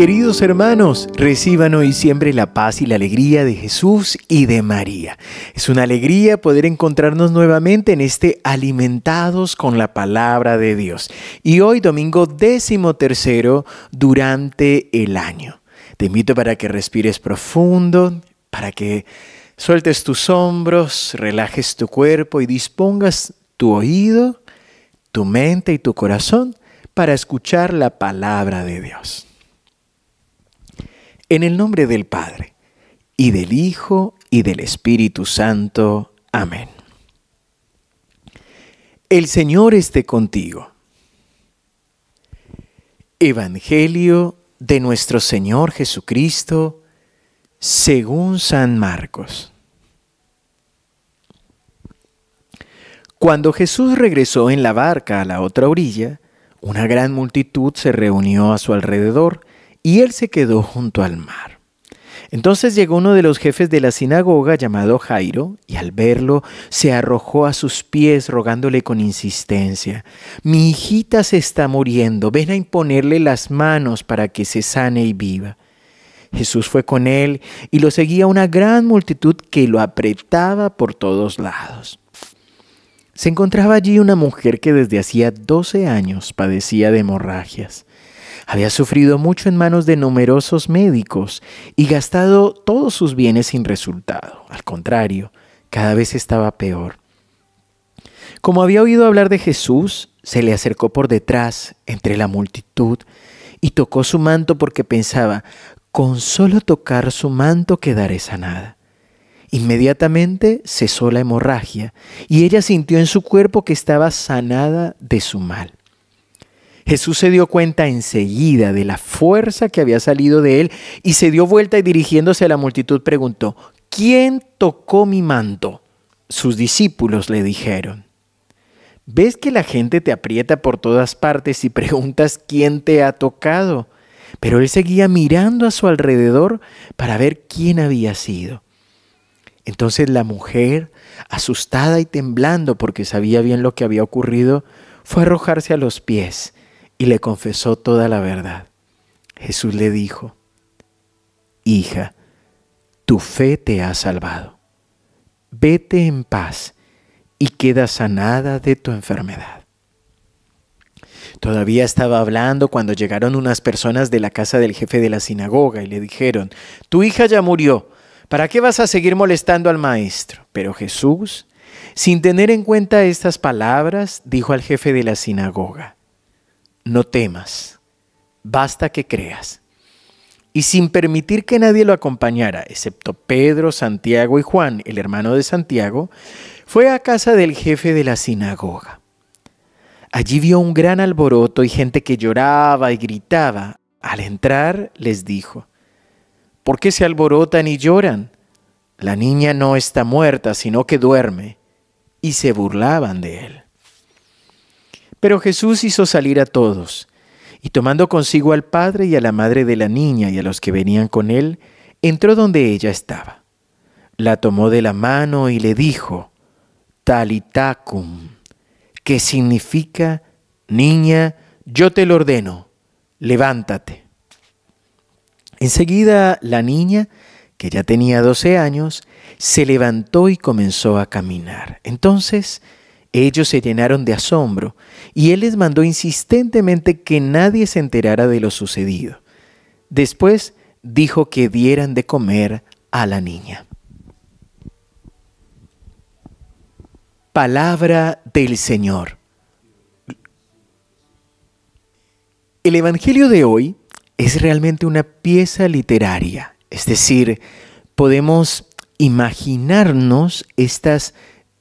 Queridos hermanos, reciban hoy siempre la paz y la alegría de Jesús y de María. Es una alegría poder encontrarnos nuevamente en este Alimentados con la Palabra de Dios. Y hoy, domingo décimo tercero, durante el año. Te invito para que respires profundo, para que sueltes tus hombros, relajes tu cuerpo y dispongas tu oído, tu mente y tu corazón para escuchar la palabra de Dios. En el nombre del Padre, y del Hijo, y del Espíritu Santo. Amén. El Señor esté contigo. Evangelio de nuestro Señor Jesucristo, según San Marcos. Cuando Jesús regresó en la barca a la otra orilla, una gran multitud se reunió a su alrededor, y él se quedó junto al mar. Entonces llegó uno de los jefes de la sinagoga llamado Jairo, y al verlo se arrojó a sus pies rogándole con insistencia, Mi hijita se está muriendo, ven a imponerle las manos para que se sane y viva. Jesús fue con él y lo seguía una gran multitud que lo apretaba por todos lados. Se encontraba allí una mujer que desde hacía doce años padecía de hemorragias. Había sufrido mucho en manos de numerosos médicos y gastado todos sus bienes sin resultado. Al contrario, cada vez estaba peor. Como había oído hablar de Jesús, se le acercó por detrás, entre la multitud, y tocó su manto porque pensaba, con solo tocar su manto quedaré sanada. Inmediatamente cesó la hemorragia y ella sintió en su cuerpo que estaba sanada de su mal. Jesús se dio cuenta enseguida de la fuerza que había salido de él y se dio vuelta y dirigiéndose a la multitud preguntó, ¿quién tocó mi manto? Sus discípulos le dijeron. ¿Ves que la gente te aprieta por todas partes y preguntas quién te ha tocado? Pero él seguía mirando a su alrededor para ver quién había sido. Entonces la mujer, asustada y temblando porque sabía bien lo que había ocurrido, fue a arrojarse a los pies y le confesó toda la verdad. Jesús le dijo, Hija, tu fe te ha salvado. Vete en paz y queda sanada de tu enfermedad. Todavía estaba hablando cuando llegaron unas personas de la casa del jefe de la sinagoga y le dijeron, Tu hija ya murió, ¿para qué vas a seguir molestando al maestro? Pero Jesús, sin tener en cuenta estas palabras, dijo al jefe de la sinagoga, no temas, basta que creas. Y sin permitir que nadie lo acompañara, excepto Pedro, Santiago y Juan, el hermano de Santiago, fue a casa del jefe de la sinagoga. Allí vio un gran alboroto y gente que lloraba y gritaba. Al entrar les dijo, ¿por qué se alborotan y lloran? La niña no está muerta, sino que duerme. Y se burlaban de él. Pero Jesús hizo salir a todos, y tomando consigo al padre y a la madre de la niña y a los que venían con él, entró donde ella estaba. La tomó de la mano y le dijo, Talitacum, que significa, niña, yo te lo ordeno, levántate. Enseguida la niña, que ya tenía doce años, se levantó y comenzó a caminar. Entonces, ellos se llenaron de asombro y él les mandó insistentemente que nadie se enterara de lo sucedido. Después dijo que dieran de comer a la niña. Palabra del Señor. El Evangelio de hoy es realmente una pieza literaria, es decir, podemos imaginarnos estas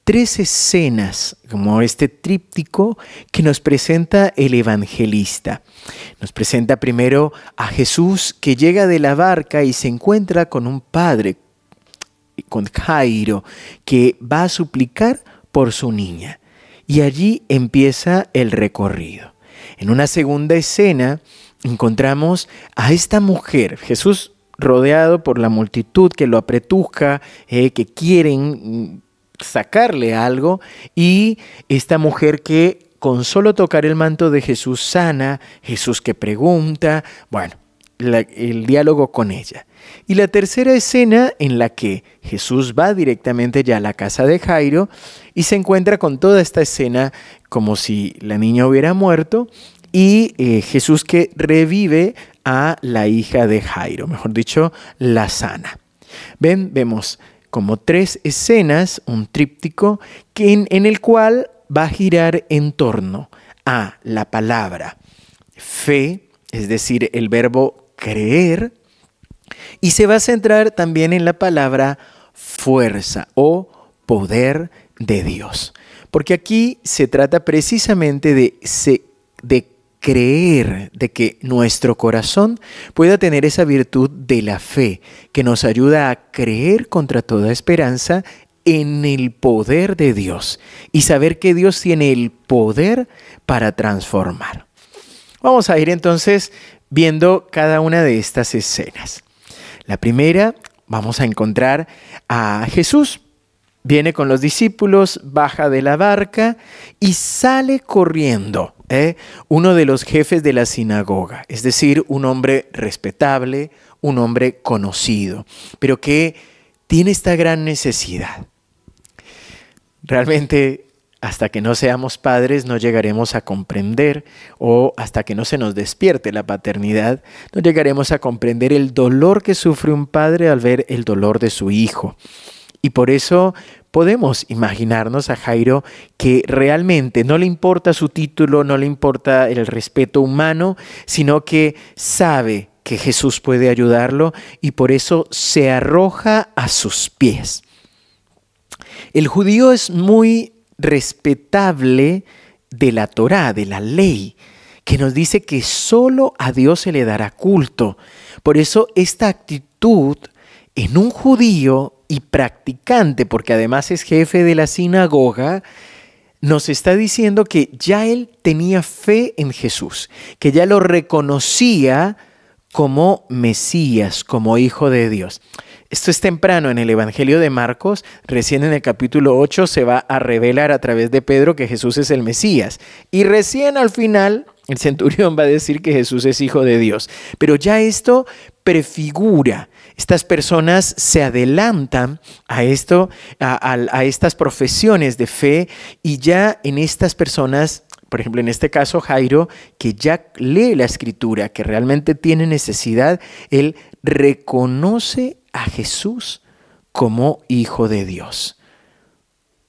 tres escenas, como este tríptico que nos presenta el evangelista. Nos presenta primero a Jesús que llega de la barca y se encuentra con un padre, con Jairo, que va a suplicar por su niña. Y allí empieza el recorrido. En una segunda escena encontramos a esta mujer. Jesús rodeado por la multitud que lo apretuzca, eh, que quieren mm, sacarle algo y esta mujer que con solo tocar el manto de Jesús sana, Jesús que pregunta, bueno, el diálogo con ella. Y la tercera escena en la que Jesús va directamente ya a la casa de Jairo y se encuentra con toda esta escena como si la niña hubiera muerto y eh, Jesús que revive a la hija de Jairo, mejor dicho, la sana. Ven, vemos como tres escenas, un tríptico, que en, el cual va a girar en torno a la palabra fe, es decir, el verbo creer, y se va a centrar también en la palabra fuerza o poder de Dios. Porque aquí se trata precisamente de, de creer de que nuestro corazón pueda tener esa virtud de la fe que nos ayuda a creer contra toda esperanza en el poder de Dios y saber que Dios tiene el poder para transformar. Vamos a ir entonces viendo cada una de estas escenas. La primera, vamos a encontrar a Jesús. Viene con los discípulos, baja de la barca y sale corriendo ¿eh? uno de los jefes de la sinagoga, es decir, un hombre respetable, un hombre conocido, pero que tiene esta gran necesidad. Realmente hasta que no seamos padres no llegaremos a comprender o hasta que no se nos despierte la paternidad, no llegaremos a comprender el dolor que sufre un padre al ver el dolor de su hijo. Y por eso podemos imaginarnos a Jairo que realmente no le importa su título, no le importa el respeto humano, sino que sabe que Jesús puede ayudarlo y por eso se arroja a sus pies. El judío es muy respetable de la Torá, de la ley, que nos dice que solo a Dios se le dará culto. Por eso esta actitud en un judío y practicante, porque además es jefe de la sinagoga, nos está diciendo que ya él tenía fe en Jesús, que ya lo reconocía como Mesías, como hijo de Dios. Esto es temprano en el Evangelio de Marcos, recién en el capítulo 8 se va a revelar a través de Pedro que Jesús es el Mesías. Y recién al final el centurión va a decir que Jesús es hijo de Dios. Pero ya esto prefigura estas personas se adelantan a esto, a, estas profesiones de fe y ya en estas personas por ejemplo, en este caso Jairo, que ya lee la escritura, que realmente tiene necesidad, él reconoce a Jesús como hijo de Dios,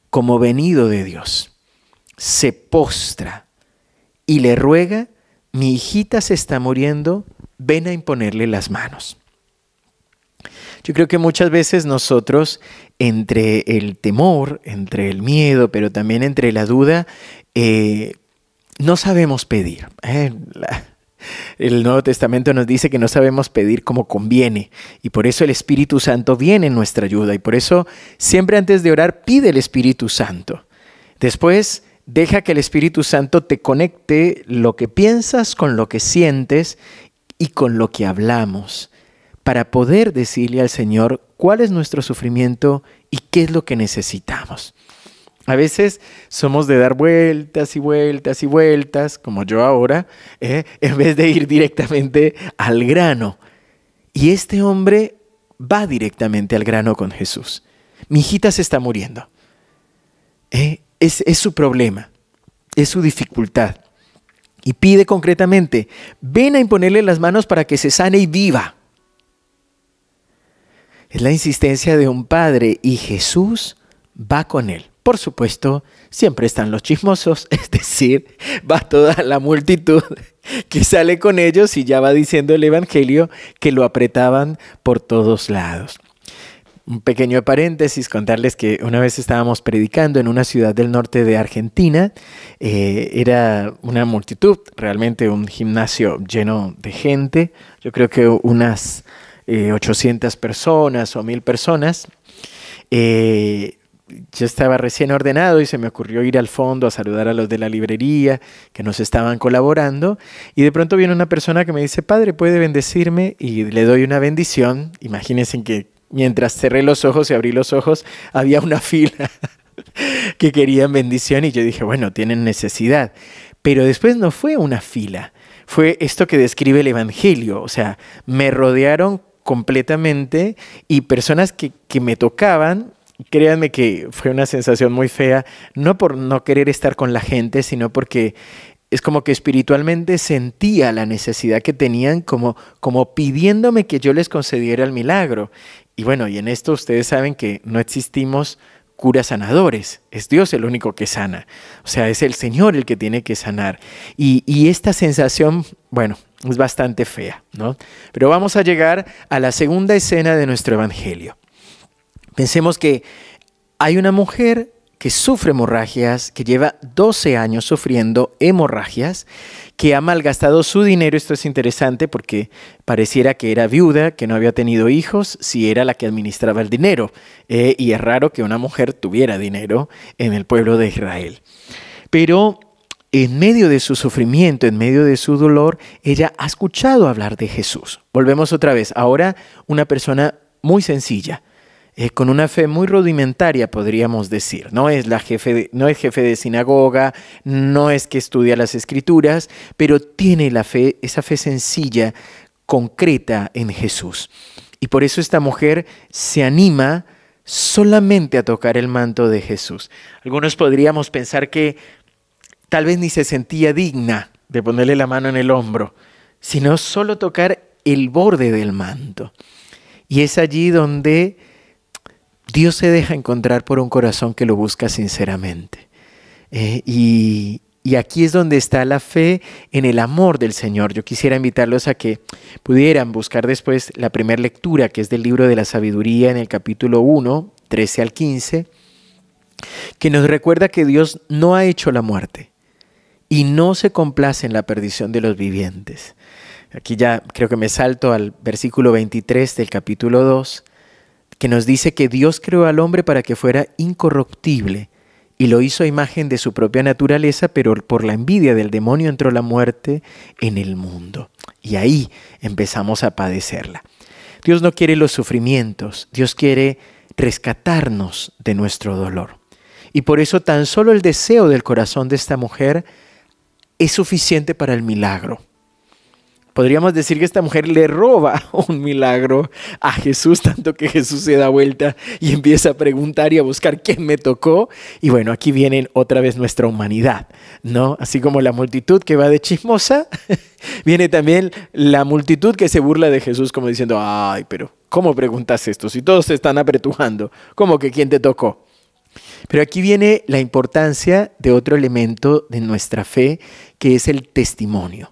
como venido de Dios. Se postra y le ruega, mi hijita se está muriendo, ven a imponerle las manos. Yo creo que muchas veces nosotros, entre el temor, entre el miedo, pero también entre la duda, eh, no sabemos pedir. ¿eh? el Nuevo Testamento nos dice que no sabemos pedir como conviene y por eso el Espíritu Santo viene en nuestra ayuda y por eso siempre antes de orar pide el Espíritu Santo. Después deja que el Espíritu Santo te conecte lo que piensas con lo que sientes y con lo que hablamos para poder decirle al Señor cuál es nuestro sufrimiento y qué es lo que necesitamos. A veces somos de dar vueltas y vueltas y vueltas, como yo ahora, ¿eh? en vez de ir directamente al grano. Y este hombre va directamente al grano con Jesús. Mi hijita se está muriendo. ¿Eh? es su problema, es su dificultad. Y pide concretamente, ven a imponerle las manos para que se sane y viva. Es la insistencia de un padre y Jesús va con él. Por supuesto, siempre están los chismosos, es decir, va toda la multitud que sale con ellos y ya va diciendo el Evangelio que lo apretaban por todos lados. Un pequeño paréntesis, contarles que una vez estábamos predicando en una ciudad del norte de Argentina, eh, era una multitud, realmente un gimnasio lleno de gente, yo creo que unas 800 eh, personas o 1000 personas. Eh, yo estaba recién ordenado y se me ocurrió ir al fondo a saludar a los de la librería que nos estaban colaborando y de pronto viene una persona que me dice, padre, ¿puede bendecirme? Y le doy una bendición. Imagínense que mientras cerré los ojos y abrí los ojos, había una fila que querían bendición y yo dije, bueno, tienen necesidad. Pero después no fue una fila, fue esto que describe el Evangelio, o sea, me rodearon completamente y personas que, me tocaban créanme que fue una sensación muy fea, no por no querer estar con la gente, sino porque es como que espiritualmente sentía la necesidad que tenían como, como pidiéndome que yo les concediera el milagro. Y bueno, y en esto ustedes saben que no existimos curas sanadores, es Dios el único que sana, o sea, es el Señor el que tiene que sanar. Y, y esta sensación, bueno, es bastante fea, ¿no? Pero vamos a llegar a la segunda escena de nuestro Evangelio. Pensemos que hay una mujer que sufre hemorragias, que lleva 12 años sufriendo hemorragias, que ha malgastado su dinero. Esto es interesante porque pareciera que era viuda, que no había tenido hijos, si era la que administraba el dinero. Eh, y es raro que una mujer tuviera dinero en el pueblo de Israel. Pero en medio de su sufrimiento, en medio de su dolor, ella ha escuchado hablar de Jesús. Volvemos otra vez. Ahora una persona muy sencilla, eh, con una fe muy rudimentaria, podríamos decir. No es, la jefe de, no es jefe de sinagoga, no es que estudia las escrituras, pero tiene la fe, esa fe sencilla, concreta en Jesús. Y por eso esta mujer se anima solamente a tocar el manto de Jesús. Algunos podríamos pensar que tal vez ni se sentía digna de ponerle la mano en el hombro, sino solo tocar el borde del manto. Y es allí donde Dios se deja encontrar por un corazón que lo busca sinceramente. Eh, y, y aquí es donde está la fe en el amor del Señor. Yo quisiera invitarlos a que pudieran buscar después la primera lectura, que es del libro de la sabiduría en el capítulo 1, 13 al 15, que nos recuerda que Dios no ha hecho la muerte, y no se complace en la perdición de los vivientes. Aquí ya creo que me salto al versículo 23 del capítulo 2, que nos dice que Dios creó al hombre para que fuera incorruptible y lo hizo a imagen de su propia naturaleza, pero por la envidia del demonio entró la muerte en el mundo. Y ahí empezamos a padecerla. Dios no quiere los sufrimientos, Dios quiere rescatarnos de nuestro dolor. Y por eso tan solo el deseo del corazón de esta mujer es suficiente para el milagro. Podríamos decir que esta mujer le roba un milagro a Jesús, tanto que Jesús se da vuelta y empieza a preguntar y a buscar quién me tocó. Y bueno, aquí viene otra vez nuestra humanidad, ¿no? Así como la multitud que va de chismosa, viene también la multitud que se burla de Jesús como diciendo, ay, pero ¿cómo preguntas esto? Si todos se están apretujando, ¿cómo que quién te tocó? Pero aquí viene la importancia de otro elemento de nuestra fe que es el testimonio.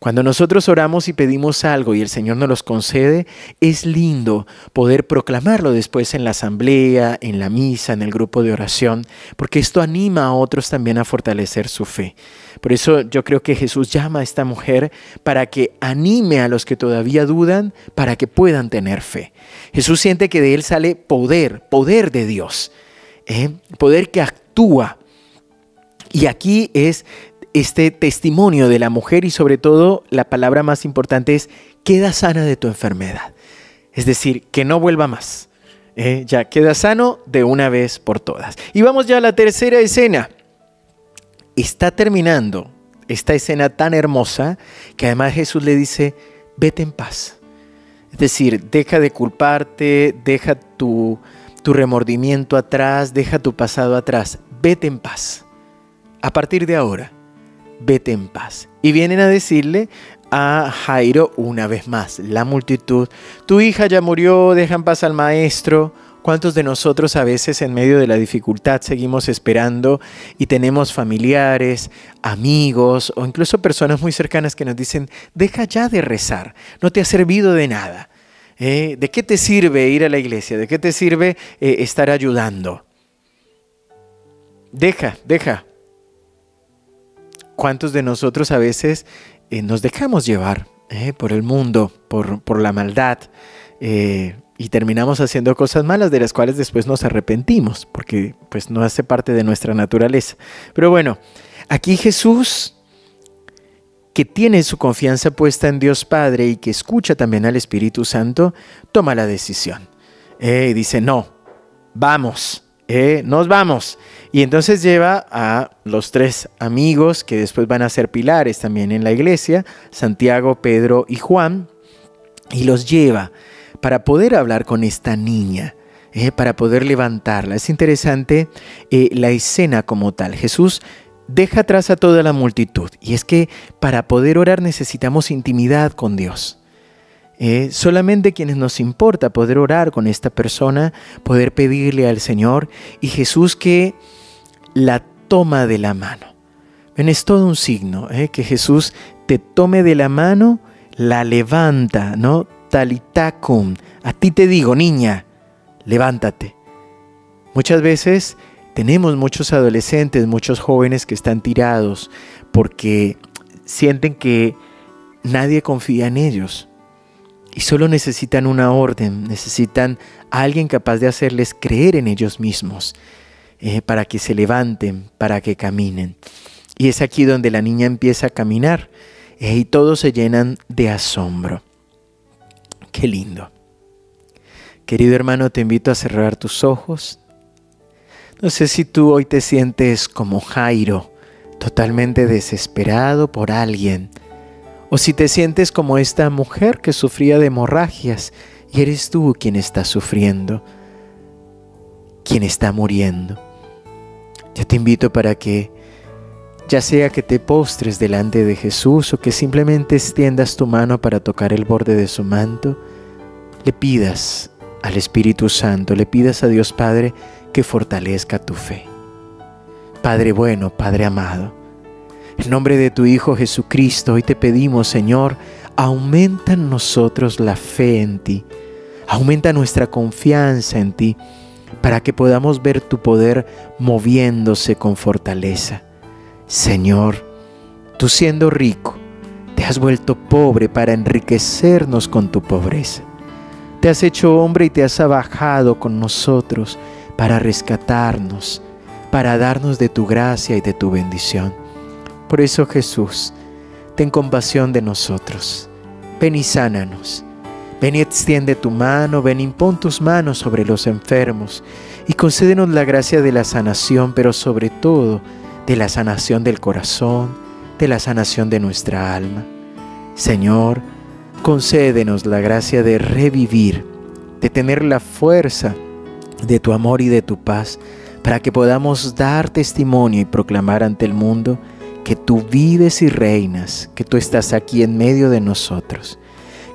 Cuando nosotros oramos y pedimos algo y el Señor nos los concede, es lindo poder proclamarlo después en la asamblea, en la misa, en el grupo de oración, porque esto anima a otros también a fortalecer su fe. Por eso yo creo que Jesús llama a esta mujer para que anime a los que todavía dudan, para que puedan tener fe. Jesús siente que de él sale poder, poder de Dios, ¿eh? poder que actúa y aquí es este testimonio de la mujer y sobre todo la palabra más importante es queda sana de tu enfermedad. Es decir, que no vuelva más. ¿eh? ya queda sano de una vez por todas. Y vamos ya a la tercera escena. Está terminando esta escena tan hermosa que además Jesús le dice, vete en paz. Es decir, deja de culparte, deja tu remordimiento atrás, deja tu pasado atrás, vete en paz. A partir de ahora vete en paz. Y vienen a decirle a Jairo una vez más, la multitud, tu hija ya murió, deja en paz al maestro. ¿Cuántos de nosotros a veces en medio de la dificultad seguimos esperando y tenemos familiares, amigos o incluso personas muy cercanas que nos dicen, deja ya de rezar, no te ha servido de nada? Eh, ¿De qué te sirve ir a la iglesia? ¿De qué te sirve eh, estar ayudando? Deja, deja, ¿Cuántos de nosotros a veces eh, nos dejamos llevar eh, por el mundo, por, la maldad? Eh, y terminamos haciendo cosas malas de las cuales después nos arrepentimos, porque pues no hace parte de nuestra naturaleza. Pero bueno, aquí Jesús, que tiene su confianza puesta en Dios Padre y que escucha también al Espíritu Santo, toma la decisión. Eh, dice, no, vamos, eh, nos vamos. Y entonces lleva a los tres amigos que después van a ser pilares también en la iglesia, Santiago, Pedro y Juan, y los lleva para poder hablar con esta niña. Eh, para poder levantarla. Es interesante eh, la escena como tal. Jesús deja atrás a toda la multitud. Y es que para poder orar necesitamos intimidad con Dios. Eh, solamente quienes nos importa poder orar con esta persona, poder pedirle al Señor y Jesús que la toma de la mano. Ven, es todo un signo, eh, que Jesús te tome de la mano, la levanta, ¿no? Talitacum. A ti te digo, niña, levántate. Muchas veces tenemos muchos adolescentes, muchos jóvenes que están tirados porque sienten que nadie confía en ellos. Y solo necesitan una orden, necesitan a alguien capaz de hacerles creer en ellos mismos, eh, para que se levanten, para que caminen. Y es aquí donde la niña empieza a caminar eh, y todos se llenan de asombro. Qué lindo. Querido hermano, te invito a cerrar tus ojos. No sé si tú hoy te sientes como Jairo, totalmente desesperado por alguien, o si te sientes como esta mujer que sufría de hemorragias y eres tú quien está sufriendo, quien está muriendo. Yo te invito para que, ya sea que te postres delante de Jesús o que simplemente extiendas tu mano para tocar el borde de su manto, le pidas al Espíritu Santo, le pidas a Dios Padre que fortalezca tu fe. Padre bueno, Padre amado, en nombre de tu Hijo Jesucristo, hoy te pedimos, Señor, aumenta en nosotros la fe en ti, aumenta nuestra confianza en ti, para que podamos ver tu poder moviéndose con fortaleza. Señor, tú siendo rico, te has vuelto pobre para enriquecernos con tu pobreza. Te has hecho hombre y te has abajado con nosotros para rescatarnos, para darnos de tu gracia y de tu bendición. Por eso Jesús, ten compasión de nosotros. Ven y sánanos. Ven y extiende tu mano, ven y pon tus manos sobre los enfermos y concédenos la gracia de la sanación, pero sobre todo de la sanación del corazón, de la sanación de nuestra alma. Señor, concédenos la gracia de revivir, de tener la fuerza de tu amor y de tu paz, para que podamos dar testimonio y proclamar ante el mundo que tú vives y reinas, que tú estás aquí en medio de nosotros.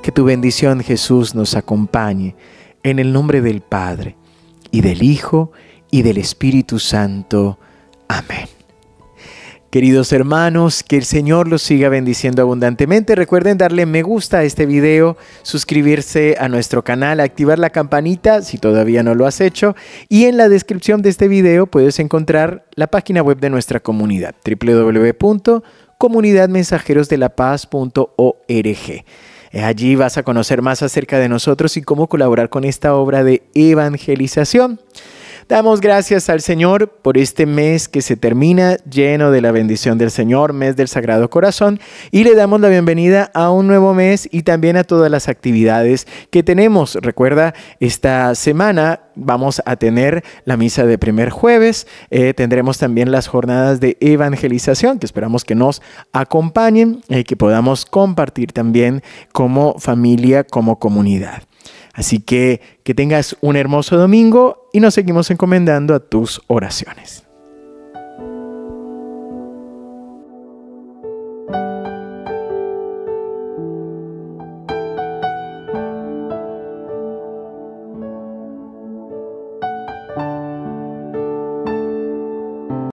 Que tu bendición, Jesús, nos acompañe en el nombre del Padre, y del Hijo, y del Espíritu Santo. Amén. Queridos hermanos, que el Señor los siga bendiciendo abundantemente. Recuerden darle me gusta a este video, suscribirse a nuestro canal, activar la campanita si todavía no lo has hecho. Y en la descripción de este video puedes encontrar la página web de nuestra comunidad, www.comunidadmensajerosdelapaz.org. Allí vas a conocer más acerca de nosotros y cómo colaborar con esta obra de evangelización. Damos gracias al Señor por este mes que se termina lleno de la bendición del Señor, mes del Sagrado Corazón, y le damos la bienvenida a un nuevo mes y también a todas las actividades que tenemos. Recuerda, esta semana vamos a tener la misa de primer jueves, eh, tendremos también las jornadas de evangelización que esperamos que nos acompañen y eh, que podamos compartir también como familia, como comunidad. Así que que tengas un hermoso domingo y nos seguimos encomendando a tus oraciones.